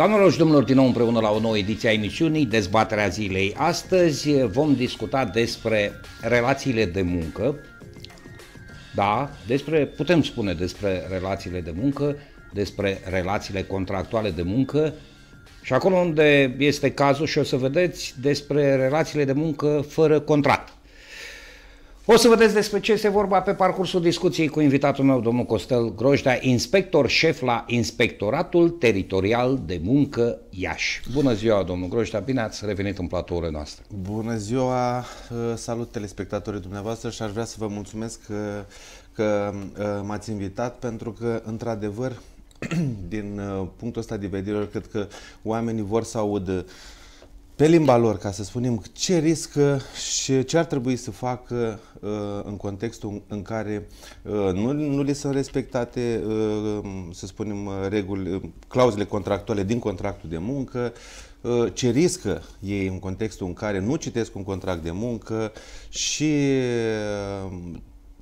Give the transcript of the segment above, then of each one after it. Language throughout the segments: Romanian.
Doamnelor și domnilor, din nou împreună la o nouă ediție a emisiunii, dezbaterea zilei. Astăzi eh, vom discuta despre relațiile de muncă, da, despre, putem spune despre relațiile de muncă, despre relațiile contractuale de muncă și acolo unde este cazul și o să vedeți despre relațiile de muncă fără contract. O să vedeți despre ce este vorba pe parcursul discuției cu invitatul meu, domnul Costel Groșda, inspector șef la Inspectoratul Teritorial de Muncă Iași. Bună ziua, domnul Groșda, bine ați revenit în platourile noastre. Bună ziua, uh, salut telespectatorii dumneavoastră și aș vrea să vă mulțumesc uh, că, că uh, m-ați invitat pentru că, într-adevăr, din punctul ăsta de vedere, cred că oamenii vor să audă pe limba lor, ca să spunem, ce riscă și ce ar trebui să facă uh, în contextul în care uh, nu, nu li sunt respectate, uh, să spunem, uh, reguli, uh, clauzele contractuale din contractul de muncă, uh, ce riscă ei în contextul în care nu citesc un contract de muncă și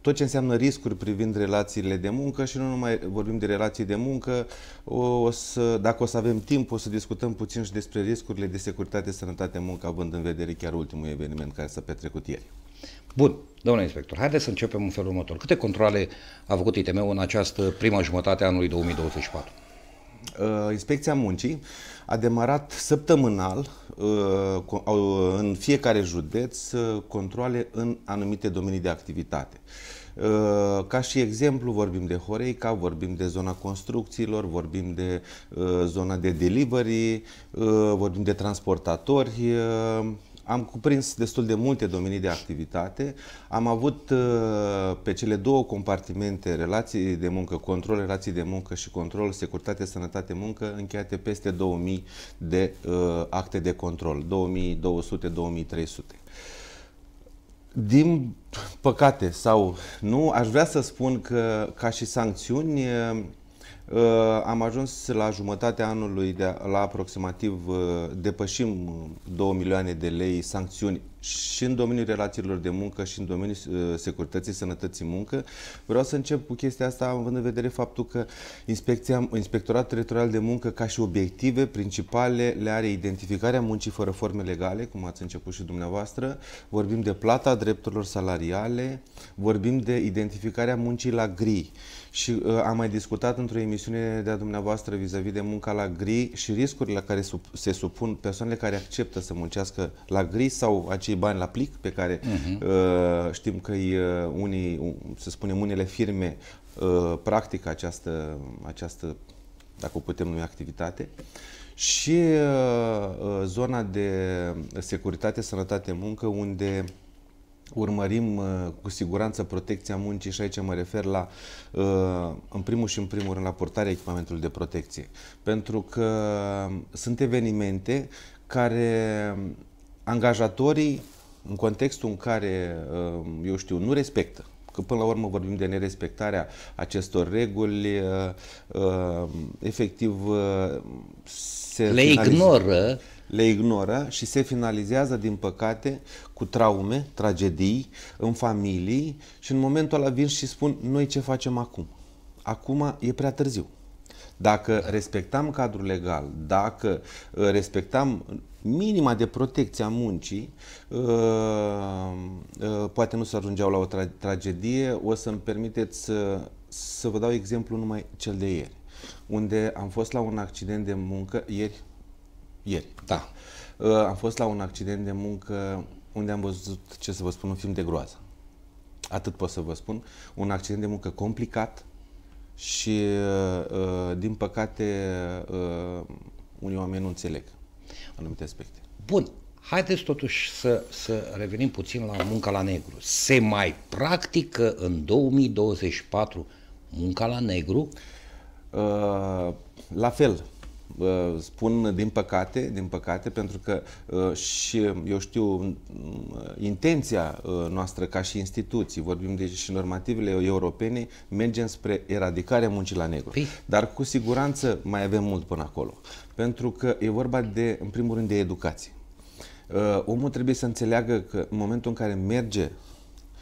tot ce înseamnă riscuri privind relațiile de muncă și nu numai vorbim de relații de muncă, o, să, dacă o să avem timp, o să discutăm puțin și despre riscurile de securitate, sănătate, muncă, având în vedere chiar ultimul eveniment care s-a petrecut ieri. Bun, domnule inspector, haideți să începem în felul următor. Câte controle a făcut ITM-ul în această prima jumătate a anului 2024? Uh, Inspecția Muncii a demarat săptămânal uh, uh, în fiecare județ controle în anumite domenii de activitate. Ca și exemplu, vorbim de Horeica, vorbim de zona construcțiilor, vorbim de zona de delivery, vorbim de transportatori, am cuprins destul de multe domenii de activitate. Am avut uh, pe cele două compartimente, relații de muncă, control relații de muncă și control securitate, sănătate, muncă, încheiate peste 2000 de uh, acte de control, 2200-2300. Din păcate sau nu, aș vrea să spun că ca și sancțiuni uh, Uh, am ajuns la jumătatea anului, de, la aproximativ, uh, depășim 2 uh, milioane de lei sancțiuni și în domeniul relațiilor de muncă și în domeniul uh, securității, sănătății muncă. Vreau să încep cu chestia asta având în vedere faptul că Inspecția, Inspectoratul Teritorial de Muncă ca și obiective principale le are identificarea muncii fără forme legale, cum ați început și dumneavoastră, vorbim de plata drepturilor salariale, vorbim de identificarea muncii la gri și uh, am mai discutat într-o emisiune de-a dumneavoastră vis-a-vis -vis de munca la gri și riscurile la care sub, se supun persoanele care acceptă să muncească la gri sau acei bani la plic, pe care uh-huh. uh, știm că uh, unii, să spunem, unele firme uh, practică această, această, dacă o putem numi, activitate. Și uh, uh zona de securitate, sănătate, muncă, unde urmărim uh, cu siguranță protecția muncii și aici mă refer la, în primul și în primul rând, la portarea echipamentului de protecție. Pentru că sunt evenimente care angajatorii, în contextul în care, uh, eu știu, nu respectă, că până la urmă vorbim de nerespectarea acestor reguli, uh, uh, efectiv se le ignoră le ignoră și se finalizează, din păcate, cu traume, tragedii, în familii și în momentul ăla vin și spun noi ce facem acum? Acum e prea târziu. Dacă respectam cadrul legal, dacă respectam minima de protecție a muncii, uh, uh, poate nu se ajungeau la o tra tragedie, o să-mi permiteți să, să vă dau exemplu numai cel de ieri, unde am fost la un accident de muncă, ieri, ieri, da, uh, am fost la un accident de muncă unde am văzut, ce să vă spun, un film de groază. Atât pot să vă spun. Un accident de muncă complicat și, din păcate, unii oameni nu înțeleg anumite aspecte. Bun. Haideți totuși să, să revenim puțin la munca la negru. Se mai practică în 2024 munca la negru? Uh, la fel, Uh, spun din păcate, din păcate, pentru că uh, și eu știu intenția uh, noastră ca și instituții, vorbim de și normativele europene, mergem spre eradicarea muncii la negru. Pii. Dar cu siguranță mai avem mult până acolo, pentru că e vorba de, în primul rând, de educație. Omul trebuie să înțeleagă că în momentul în care merge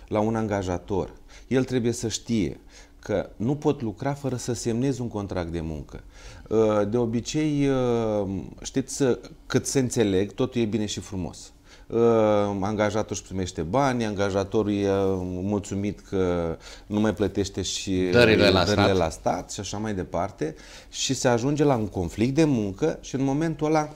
la un angajator, el trebuie să știe că nu pot lucra fără să semnez un contract de muncă. Uh, de obicei, uh, știți, uh, cât se înțeleg, totul e bine și frumos. Angajatul își primește bani, angajatorul e mulțumit că nu mai plătește și dările la, dările stat. la stat și așa mai departe și se ajunge la un conflict de muncă și în momentul ăla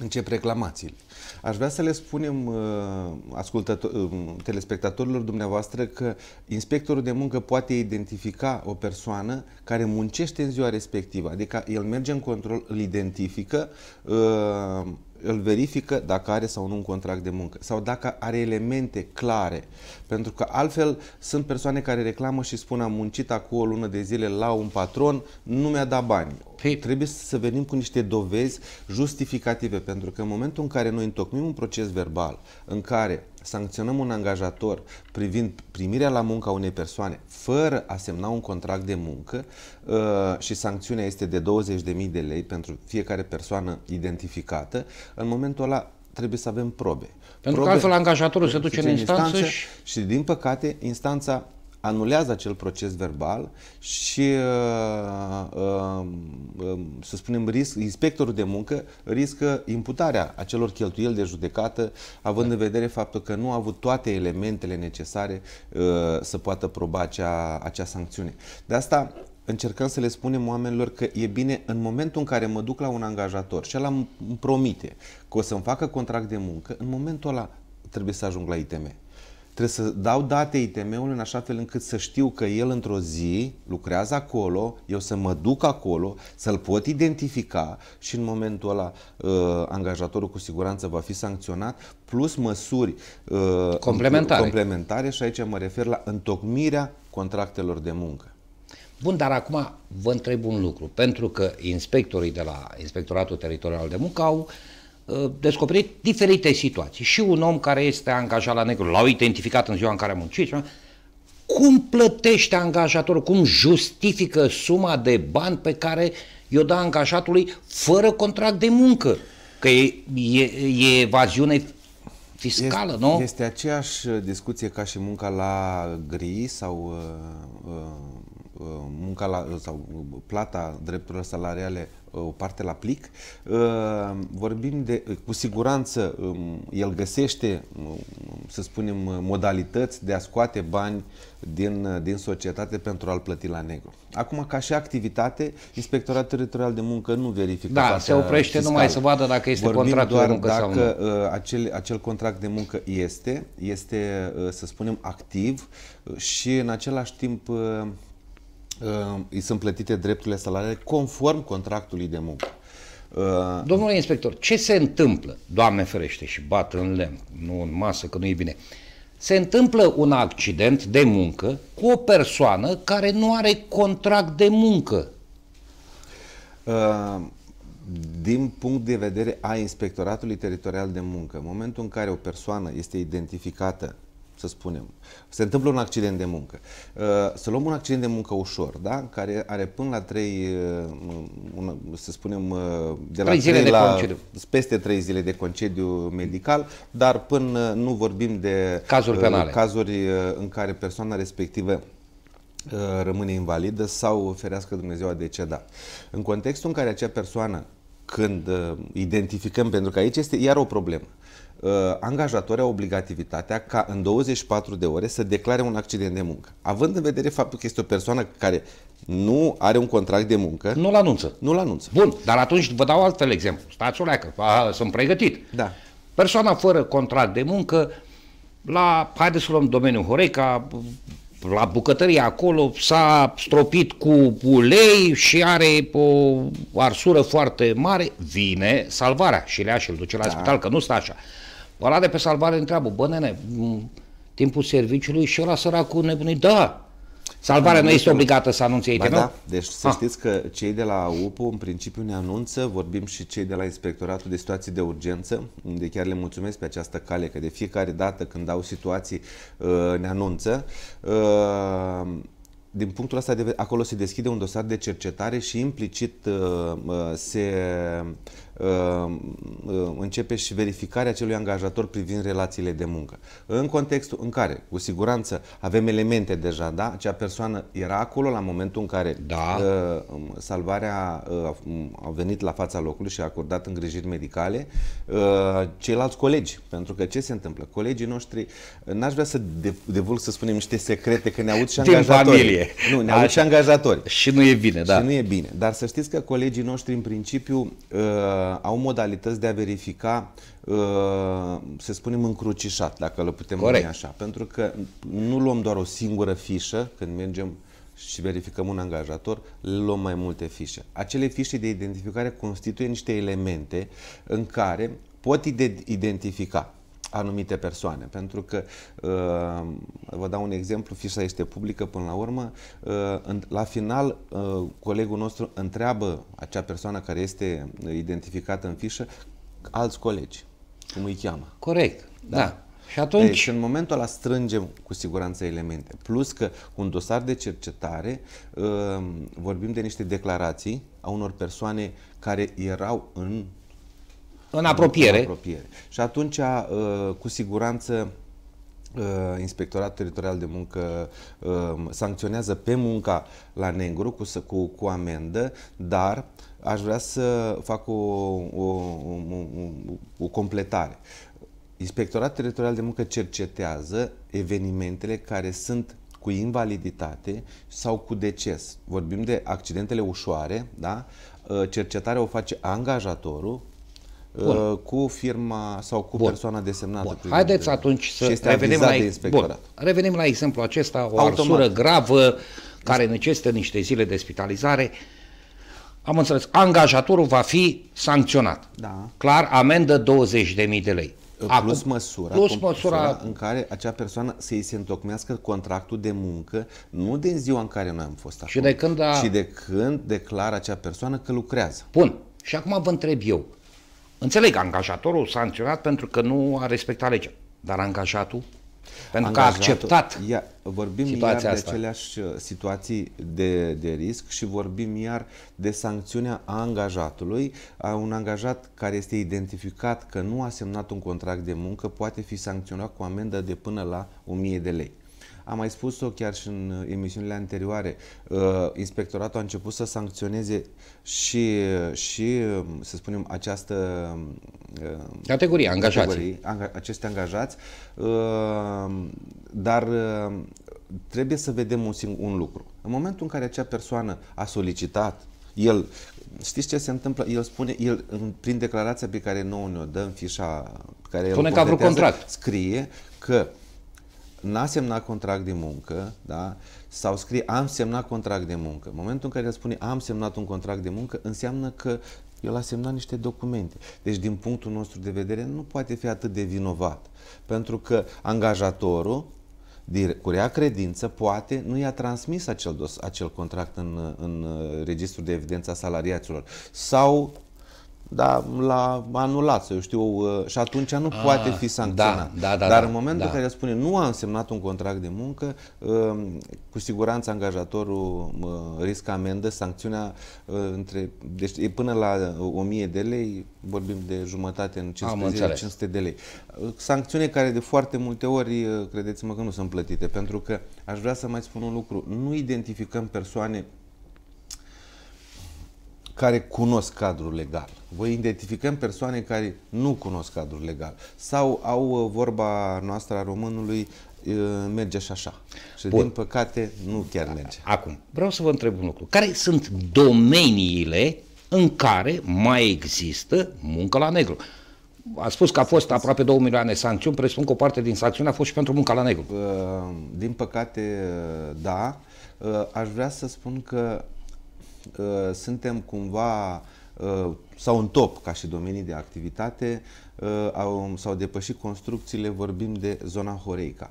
încep reclamațiile. Aș vrea să le spunem uh, ascultător, uh, telespectatorilor dumneavoastră că inspectorul de muncă poate identifica o persoană care muncește în ziua respectivă, adică el merge în control, îl identifică, uh, îl verifică dacă are sau nu un contract de muncă sau dacă are elemente clare. Pentru că altfel sunt persoane care reclamă și spun am muncit acum o lună de zile la un patron, nu mi-a dat bani Hey. Trebuie să venim cu niște dovezi justificative, pentru că în momentul în care noi întocmim un proces verbal în care sancționăm un angajator privind primirea la muncă a unei persoane fără a semna un contract de muncă uh, și sancțiunea este de 20.000 de lei pentru fiecare persoană identificată, în momentul ăla trebuie să avem probe. Pentru probe, că altfel angajatorul se duce în instanță, instanță și... și din păcate instanța anulează acel proces verbal și, uh, uh, um, să spunem, risc, inspectorul de muncă riscă imputarea acelor cheltuieli de judecată, având în vedere faptul că nu a avut toate elementele necesare uh, să poată proba acea, acea sancțiune. De asta încercăm să le spunem oamenilor că e bine în momentul în care mă duc la un angajator și el îmi promite că o să-mi facă contract de muncă, în momentul ăla trebuie să ajung la ITM. Trebuie să dau date ITM-ului în așa fel încât să știu că el într-o zi lucrează acolo, eu să mă duc acolo, să-l pot identifica și în momentul ăla uh, angajatorul cu siguranță va fi sancționat, plus măsuri uh, complementare. complementare și aici mă refer la întocmirea contractelor de muncă. Bun, dar acum vă întreb un lucru, pentru că inspectorii de la Inspectoratul Teritorial de Muncă au uh, Uh, descoperit diferite situații. Și un om care este angajat la negru, l-au identificat în ziua în care a muncit, cum plătește angajatorul, cum justifică suma de bani pe care i-o dă angajatului fără contract de muncă? Că e, e, e evaziune fiscală, este, nu? Este aceeași discuție ca și munca la gri sau uh, uh, uh munca la, sau plata drepturilor salariale o parte la plic. Ă, vorbim de, cu siguranță, um, el găsește, um, um, să spunem, modalități de a scoate bani din, din societate pentru a-l plăti la negru. Acum, ca și activitate, Inspectoratul Teritorial de Muncă nu verifică Da, se oprește fiscală. numai să vadă dacă este Vorbim contractul doar de muncă dacă sau nu. Ă, acel, acel contract de muncă este, este, ă, să spunem, activ și în același timp Uh, îi sunt plătite drepturile salariale conform contractului de muncă. Uh, Domnule inspector, ce se întâmplă, Doamne ferește, și bat în lemn, nu în masă, că nu e bine, se întâmplă un accident de muncă cu o persoană care nu are contract de muncă. Uh, din punct de vedere a Inspectoratului Teritorial de Muncă, în momentul în care o persoană este identificată să spunem. Se întâmplă un accident de muncă. Uh, să luăm un accident de muncă ușor, da? care are până la 3, uh, să spunem, uh, de la 3, 3 de la concediu. peste 3 zile de concediu medical, dar până nu vorbim de cazuri penale. Cazuri în care persoana respectivă rămâne invalidă sau ferească Dumnezeu a deceda. În contextul în care acea persoană când identificăm, pentru că aici este iar o problemă. Uh, angajatori au obligativitatea ca în 24 de ore să declare un accident de muncă. Având în vedere faptul că este o persoană care nu are un contract de muncă. Nu-l anunță. Nu-l anunță. Bun, dar atunci vă dau altfel exemplu. Stați o leacă, a, sunt pregătit. Da. Persoana fără contract de muncă, la, haideți să luăm domeniul Horeca, la bucătărie acolo s-a stropit cu ulei și are o arsură foarte mare, vine salvarea și le și îl duce la da. spital, că nu stă așa. Ăla de pe salvare întreabă, bă nene, timpul serviciului și ăla săracul nebunit, da, Salvarea nu este obligată să anunțe ei, Da. Deci să ah. știți că cei de la UPU în principiu ne anunță, vorbim și cei de la Inspectoratul de Situații de Urgență, unde chiar le mulțumesc pe această cale, că de fiecare dată când au situații uh, ne anunță. Uh, din punctul ăsta, acolo se deschide un dosar de cercetare și implicit uh, se Uh, uh, începe și verificarea acelui angajator privind relațiile de muncă. În contextul în care, cu siguranță, avem elemente deja, da? Acea persoană era acolo la momentul în care da. Uh, um, salvarea a venit la fața locului și a acordat îngrijiri medicale ceilalți colegi. Pentru că ce se întâmplă? Colegii noștri, n-aș vrea să devolg să spunem, niște secrete, că ne aud și angajatorii. familie. Nu, ne aud și angajatori. Și nu e bine, da. Și nu e bine. Dar să știți că colegii noștri, în principiu, Uh, au modalități de a verifica, uh, să spunem, încrucișat, dacă le putem numi așa. Pentru că nu luăm doar o singură fișă când mergem și verificăm un angajator, luăm mai multe fișe. Acele fișe de identificare constituie niște elemente în care pot identifica anumite persoane. Pentru că, uh, vă dau un exemplu, fișa este publică până la urmă, uh, la final uh, colegul nostru întreabă acea persoană care este identificată în fișă alți colegi, cum îi cheamă. Corect, da. da. Și atunci... Deci, în momentul ăla strângem cu siguranță elemente. Plus că un dosar de cercetare, vorbim de niște declarații a unor persoane care erau în în apropiere. În apropiere. Și atunci, uh, cu siguranță, uh, Inspectoratul Teritorial de Muncă uh, sancționează pe munca la negru cu, cu, cu amendă, dar aș vrea să fac o, o, o, o completare. Inspectoratul Teritorial de Muncă cercetează evenimentele care sunt cu invaliditate sau cu deces. Vorbim de accidentele ușoare, da? Cercetarea o face angajatorul Uh, cu firma sau cu Bun. persoana desemnată. Bun. Haideți de... atunci să este revenim la, de Bun. revenim la exemplu acesta, o Automat. arsură gravă care necesită niște zile de spitalizare. Am înțeles, angajatorul va fi sancționat. Da. Clar, amendă 20.000 de lei. Acum, plus măsura, plus măsura în care acea persoană să-i se întocmească contractul de muncă, nu din ziua în care noi am fost acolo, și de când, a... ci de când declară acea persoană că lucrează. Bun. Și acum vă întreb eu, Înțeleg, angajatorul sancționat pentru că nu a respectat legea, dar angajatul pentru că a acceptat. Ia, vorbim iar de asta. aceleași uh, situații de, de risc și vorbim iar de sancțiunea a angajatului. A un angajat care este identificat că nu a semnat un contract de muncă poate fi sancționat cu amendă de până la 1000 de lei. Am mai spus-o chiar și în uh, emisiunile anterioare. Uh, inspectoratul a început să sancționeze și, uh, și um, să spunem, această um, categorie, angajați. aceste angajați, dar trebuie să vedem un, singur, un lucru. În momentul în care acea persoană a solicitat el, știți ce se întâmplă? El spune, el prin declarația pe care nouă ne-o dă în fișa care spune el că a vrut contract. scrie că uh, n-a semnat contract de muncă, da? sau scrie am semnat contract de muncă. În momentul în care el spune am semnat un contract de muncă, înseamnă că el a semnat niște documente. Deci, din punctul nostru de vedere, nu poate fi atât de vinovat. Pentru că angajatorul, cu rea credință, poate nu i-a transmis acel, dos, acel contract în, în uh, registrul de evidență a salariaților. Sau da, l-a anulat, eu știu, uh, și atunci nu A, ah, poate fi sancționat. Da, da, da, Dar da, în momentul da. în care spune nu am semnat un contract de muncă, um, cu siguranță angajatorul uh, riscă amendă, sancțiunea uh, între, deci până la 1000 de lei, vorbim de jumătate în 15 500 de lei. Sancțiune care de foarte multe ori, credeți-mă că nu sunt plătite, pentru că aș vrea să mai spun un lucru, nu identificăm persoane care cunosc cadrul legal. Voi identificăm persoane care nu cunosc cadrul legal. Sau au uh, vorba noastră a românului, uh, merge și așa. Și Bun. din păcate nu chiar merge. Acum, vreau să vă întreb un lucru. Care sunt domeniile în care mai există muncă la negru? A spus că a fost aproape 2 milioane sancțiuni, presupun că o parte din sancțiuni a fost și pentru munca la negru. Uh, din păcate, da. Aș vrea să spun că Uh, suntem cumva uh, sau în top ca și domenii de activitate uh, s-au depășit construcțiile, vorbim de zona Horeica.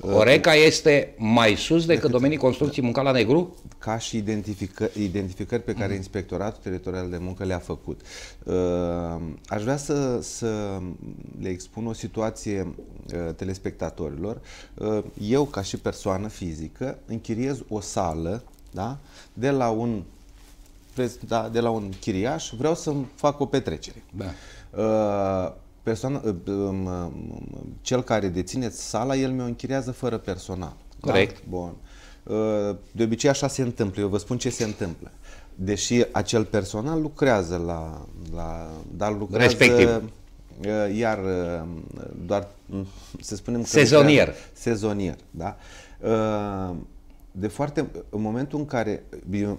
Horeca este mai sus decât domenii construcții da. Muncala la negru? Ca și identifică, identificări pe care mhm. Inspectoratul Teritorial de Muncă le-a făcut. Aș vrea să, să le expun o situație telespectatorilor. Eu, ca și persoană fizică, închiriez o sală da? de la un da, de la un chiriaș, vreau să-mi fac o petrecere. Da. Uh, persoana, uh, um, um, um, cel care deține sala, el mi-o închiriază fără personal. Corect. Da? Bun. Uh, de obicei așa se întâmplă, eu vă spun ce se întâmplă. Deși acel personal lucrează la... la dar lucrează, Respectiv. Uh, iar uh, doar, mm, să spunem că... Sezonier. Lucrează, sezonier, da? Uh, de foarte, în momentul în care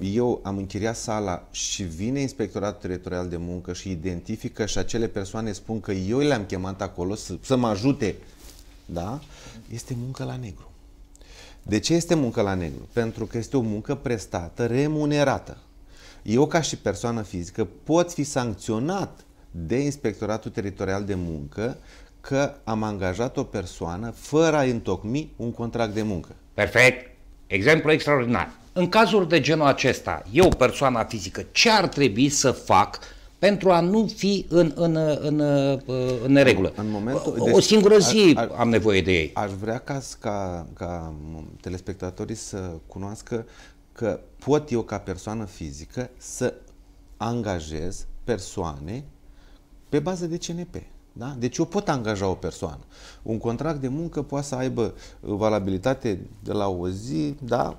eu, am închiriat sala și vine inspectoratul teritorial de muncă și identifică și acele persoane spun că eu le-am chemat acolo să, să mă ajute, da? Este muncă la negru. De ce este muncă la negru? Pentru că este o muncă prestată, remunerată. Eu, ca și persoană fizică, pot fi sancționat de Inspectoratul Teritorial de Muncă că am angajat o persoană fără a întocmi un contract de muncă. Perfect! Exemplu extraordinar. În cazuri de genul acesta, eu, persoana fizică, ce ar trebui să fac pentru a nu fi în, în, în, în neregulă. În momentul, o, deci, o singură zi ar, deci, ar, am nevoie de ei. Aș vrea ca, ca, ca telespectatorii să cunoască că pot eu ca persoană fizică să angajez persoane pe bază de CNP. Da? Deci eu pot angaja o persoană. Un contract de muncă poate să aibă valabilitate de la o zi, da?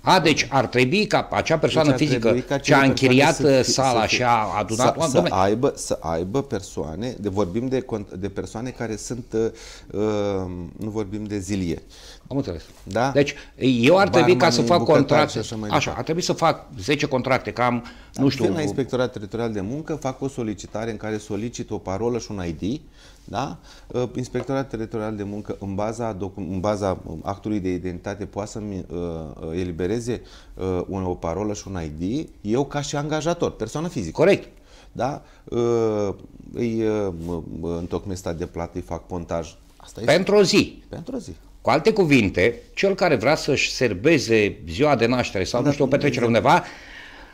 A, deci ar trebui ca acea persoană deci fizică ca ce a închiriat să, sala să, și a adunat să, oameni. Să aibă, să aibă persoane, de, vorbim de, de persoane care sunt, uh, uh nu vorbim de zilie, am înțeles. Da? Deci eu ar trebui ca să fac contracte. Așa, ar trebui să fac 10 contracte, cam, da, nu știu. la Inspectorat Teritorial de Muncă fac o solicitare în care solicit o parolă și un ID, da? Uh, Inspectoratul Teritorial de Muncă, în baza, în baza uh, actului de identitate, poate să-mi uh, uh elibereze uh, o parolă și un ID, eu ca și angajator, persoană fizică. Corect. Da? Uh, îi uh, întocmesc de plată, îi fac pontaj. Asta Pentru este... o zi. Pentru o zi. Cu alte cuvinte, cel care vrea să-și serbeze ziua de naștere sau, da, nu știu, o da, petrecere exact. undeva,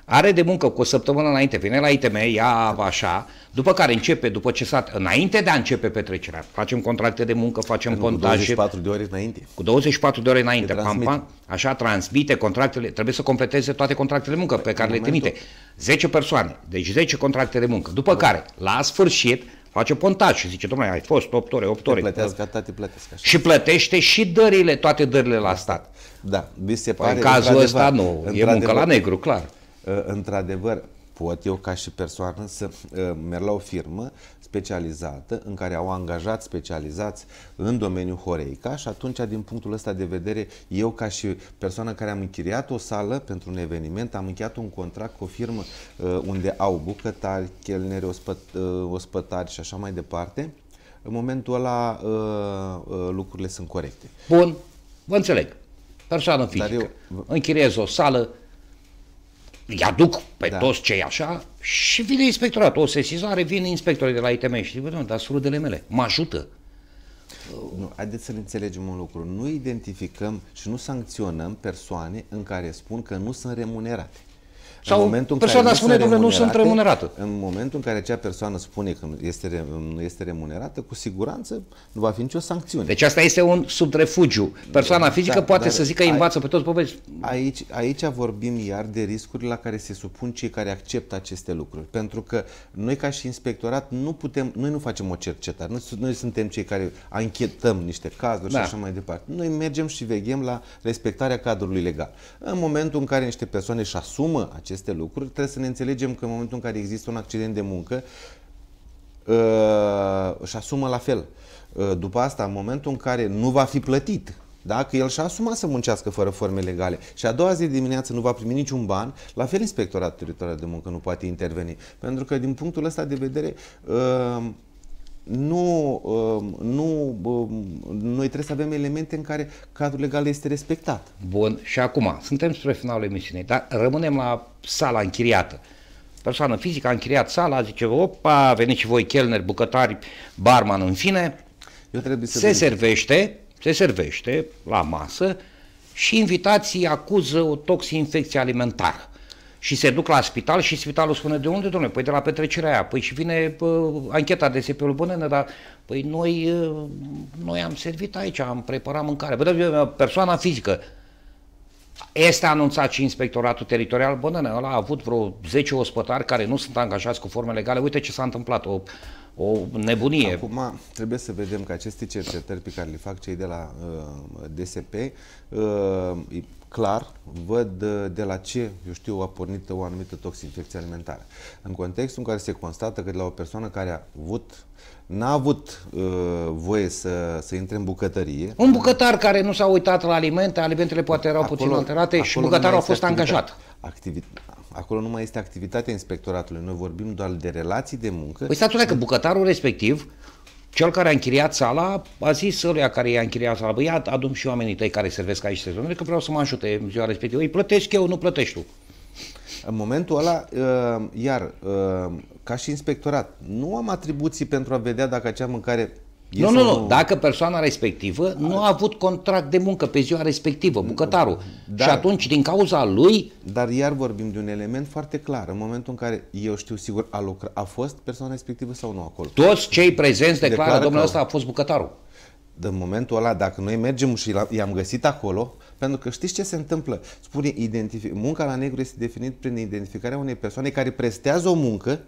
are de muncă cu o săptămână înainte, vine la ITM, ia așa, după care începe, după ce s-a, înainte de a începe petrecerea, facem contracte de muncă, facem Pentru contaje. Cu 24 de ore înainte. Cu 24 de ore înainte, pam, pam, așa transmite contractele, trebuie să completeze toate contractele de muncă pe, pe păi, care le trimite. 10 persoane, deci 10 contracte de muncă, după da. care, la sfârșit, Face pontaj și zice, domnule, ai fost 8 ore, 8 ore. Te plătească, tati plătesc așa. Și plătește și dările, toate dările la da. stat. Da, vi se păi pare... În cazul ăsta nu, e muncă la negru, clar. Uh, într-adevăr, pot eu ca și persoană să uh, merg la o firmă specializată în care au angajat specializați în domeniul Horeica și atunci din punctul ăsta de vedere eu ca și persoană care am închiriat o sală pentru un eveniment, am încheiat un contract cu o firmă uh, unde au bucătari, chelneri, ospăt, uh, ospătari și așa mai departe, în momentul ăla lucrurile sunt corecte. Bun, vă înțeleg. Persoană fizică. Dar eu... Închiriez o sală, îi aduc pe da. toți cei așa și vine inspectoratul, o sesizare, vine inspectorul de la ITM și zic, dar surudele mele, mă ajută. Nu, haideți să înțelegem un lucru. Nu identificăm și nu sancționăm persoane în care spun că nu sunt remunerate. Sau în momentul în persoana care spune, domnule, nu sunt remunerată. În momentul în care acea persoană spune că este, nu este remunerată, cu siguranță nu va fi nicio sancțiune. Deci asta este un subrefugiu. Persoana da, fizică da, poate să zică, ai, învață pe toți povești. Aici, aici vorbim iar de riscurile la care se supun cei care acceptă aceste lucruri. Pentru că noi ca și inspectorat nu putem, noi nu facem o cercetare. Noi, noi suntem cei care anchetăm niște cazuri da. și așa mai departe. Noi mergem și veghem la respectarea cadrului legal. În momentul în care niște persoane își asumă acest aceste lucruri, trebuie să ne înțelegem că în momentul în care există un accident de muncă, uh, își asumă la fel. Uh, după asta, în momentul în care nu va fi plătit, da, că el și-a asumat să muncească fără forme legale și a doua zi de dimineață nu va primi niciun ban, la fel Inspectoratul Teritorial de Muncă nu poate interveni. Pentru că, din punctul ăsta de vedere, uh, nu, um, nu, um, noi trebuie să avem elemente în care cadrul legal este respectat. Bun, și acum, suntem spre finalul emisiunii, dar rămânem la sala închiriată. Persoană fizică a închiriat sala, zice, opa, veniți și voi chelneri, bucătari, barman, în fine. Eu trebuie să se vin. servește, se servește la masă și invitații acuză o toxinfecție alimentară și se duc la spital și spitalul spune de unde, domnule? Păi de la petrecerea aia. Păi și vine pă, ancheta de SP-ul Bănână, dar păi noi, ă, noi am servit aici, am preparat mâncare. Păi persoana fizică este anunțat și inspectoratul teritorial Bănână. Ăla a avut vreo 10 ospătari care nu sunt angajați cu forme legale. Uite ce s-a întâmplat, o, o nebunie. Acum trebuie să vedem că aceste cercetări pe care le fac cei de la uh, ă, DSP uh, ă, clar văd uh, de la ce, eu știu, a pornit o anumită toxinfecție alimentară. În contextul în care se constată că de la o persoană care a avut n-a avut uh, voie să, să intre în bucătărie. Un bucătar care nu s-a uitat la alimente, alimentele poate erau acolo, puțin alterate și bucătarul a fost angajat. Activit, acolo nu mai este activitatea inspectoratului, noi vorbim doar de relații de muncă. Păi stați că bucătarul respectiv cel care a închiriat sala a zis săruia care i-a închiriat sala, băi, adum și oamenii tăi care servesc aici sezonul, că vreau să mă ajute în ziua respectivă. Îi plătești eu, nu plătești tu. În momentul ăla, uh, iar, uh, ca și inspectorat, nu am atribuții pentru a vedea dacă acea mâncare E nu, nu, nu. Dacă persoana respectivă a... nu a avut contract de muncă pe ziua respectivă, bucătarul. Dar, și atunci, din cauza lui... Dar iar vorbim de un element foarte clar. În momentul în care eu știu sigur a, lucra, a fost persoana respectivă sau nu acolo. Toți cei prezenți declară, declară domnul ăsta a fost bucătarul. În momentul ăla, dacă noi mergem și i-am găsit acolo, pentru că știți ce se întâmplă? Spune, identific... munca la negru este definit prin identificarea unei persoane care prestează o muncă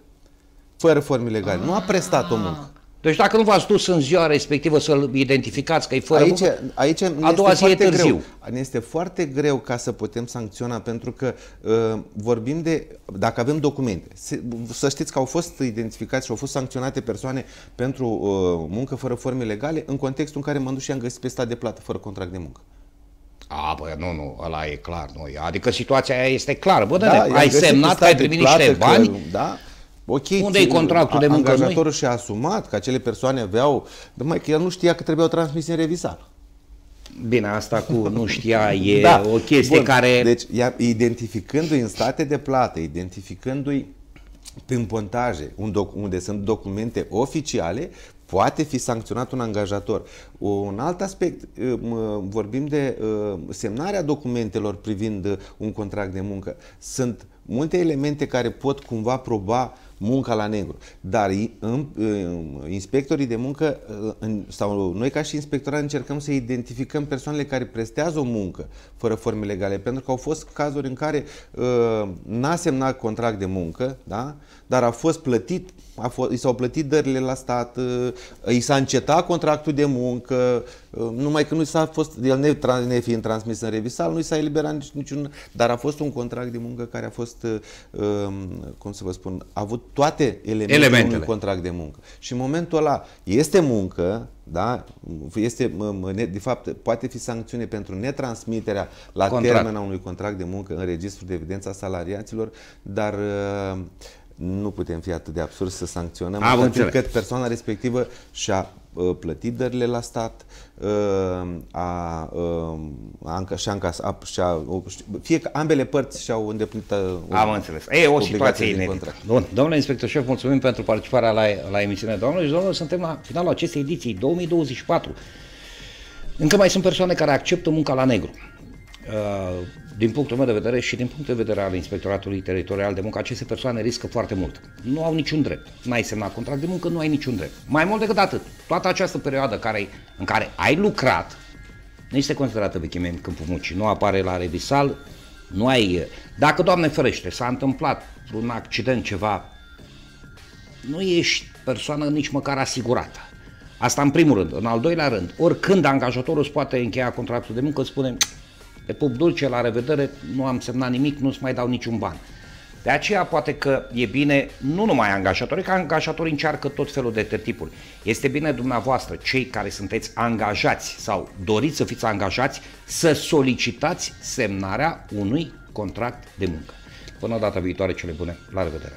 fără formi legale. Nu a ah. prestat o muncă. Deci dacă nu v-ați dus în ziua respectivă să-l identificați că e fără aici, muncă, aici a doua zi e târziu. Greu. Ne este foarte greu ca să putem sancționa, pentru că uh, vorbim de, dacă avem documente, se, să știți că au fost identificați și au fost sancționate persoane pentru uh, muncă fără forme legale, în contextul în care m-am dus și am găsit pe stat de plată fără contract de muncă. A, bă, nu, nu, ăla e clar, nu. Adică situația aia este clară. Bă, da, ai semnat că ai primit niște bani, că, da? Ok, unde e contractul a, de muncă? Angajatorul și-a asumat că acele persoane aveau, dar mai că el nu știa că trebuiau transmise în revizal. Bine, asta cu nu știa e da. o chestie Bun. care... Deci, identificându-i în state de plată, identificându-i prin pontaje, unde sunt documente oficiale, poate fi sancționat un angajator. Un alt aspect, vorbim de uh, semnarea documentelor privind uh, un contract de muncă. Sunt multe elemente care pot cumva proba munca la negru. Dar în, inspectorii de muncă, în, sau noi ca și inspectorat încercăm să identificăm persoanele care prestează o muncă fără forme legale, pentru că au fost cazuri în care uh, n-a semnat contract de muncă, da? dar a fost plătit, a fost, i s-au plătit dările la stat, uh, i s-a încetat contractul de muncă, uh, numai că nu s-a fost, el ne, ne fiind transmis în revisal, nu i s-a eliberat nici, niciun, dar a fost un contract de muncă care a fost, uh, um, cum să vă spun, a avut toate elementele, elementele. unui contract de muncă. Și în momentul ăla este muncă, da? Este, de fapt, poate fi sancțiune pentru netransmiterea la termen a unui contract de muncă în registrul de evidența salariaților, dar uh, nu putem fi atât de absurzi să sancționăm Am atât cât persoana respectivă și-a uh, plătit dările la stat, uh, a, uh, a, a, și-a încasat, și-a, fie că ambele părți și-au îndeplinit Am o, înțeles. E o situație inedită. Bun. Domnule inspector șef, mulțumim pentru participarea la, la emisiunea doamnelor și domnule, Suntem la finalul acestei ediții, 2024. Încă mai sunt persoane care acceptă munca la negru din punctul meu de vedere și din punctul de vedere al Inspectoratului Teritorial de Muncă, aceste persoane riscă foarte mult. Nu au niciun drept. N-ai semnat contract de muncă, nu ai niciun drept. Mai mult decât atât, toată această perioadă care, în care ai lucrat, nu este considerată vechime în câmpul muncii, nu apare la revisal, nu ai... Dacă, Doamne ferește, s-a întâmplat un accident, ceva, nu ești persoană nici măcar asigurată. Asta în primul rând. În al doilea rând, oricând angajatorul îți poate încheia contractul de muncă, spune te pup dulce, la revedere, nu am semnat nimic, nu-ți mai dau niciun ban. De aceea poate că e bine, nu numai angajatorii, că angajatorii încearcă tot felul de tertipuri. Este bine dumneavoastră, cei care sunteți angajați sau doriți să fiți angajați, să solicitați semnarea unui contract de muncă. Până data viitoare, cele bune, la revedere!